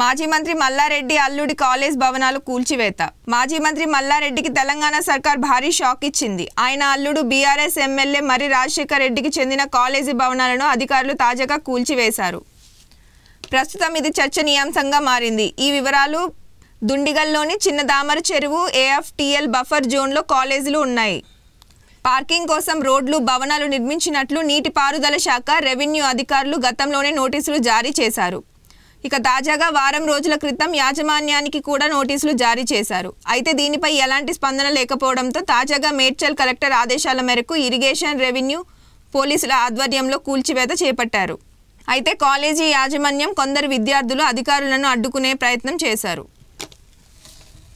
మాజీ మంత్రి మల్లారెడ్డి అల్లుడి కాలేజ్ భవనాలు కూల్చివేత మాజీ మంత్రి మల్లారెడ్డికి తెలంగాణ సర్కార్ భారీ షాక్ ఇచ్చింది ఆయన అల్లుడు బీఆర్ఎస్ ఎమ్మెల్యే మర్రి రాజశేఖర్ రెడ్డికి చెందిన కాలేజీ భవనాలను అధికారులు తాజాగా కూల్చివేశారు ప్రస్తుతం ఇది చర్చనీయాంశంగా మారింది ఈ వివరాలు దుండిగల్లోని చిన్న దామర చెరువు ఏఎఫ్టీఎల్ బఫర్ జోన్లో కాలేజీలు ఉన్నాయి పార్కింగ్ కోసం రోడ్లు భవనాలు నిర్మించినట్లు నీటిపారుదల శాఖ రెవెన్యూ అధికారులు గతంలోనే నోటీసులు జారీ చేశారు ఇక తాజాగా వారం రోజుల క్రితం యాజమాన్యానికి కూడా నోటీసులు జారీ చేశారు అయితే దీనిపై ఎలాంటి స్పందన లేకపోవడంతో తాజాగా మేడ్చల్ కలెక్టర్ ఆదేశాల మేరకు ఇరిగేషన్ రెవెన్యూ పోలీసుల ఆధ్వర్యంలో కూల్చివేత చేపట్టారు అయితే కాలేజీ యాజమాన్యం కొందరు విద్యార్థులు అధికారులను అడ్డుకునే ప్రయత్నం చేశారు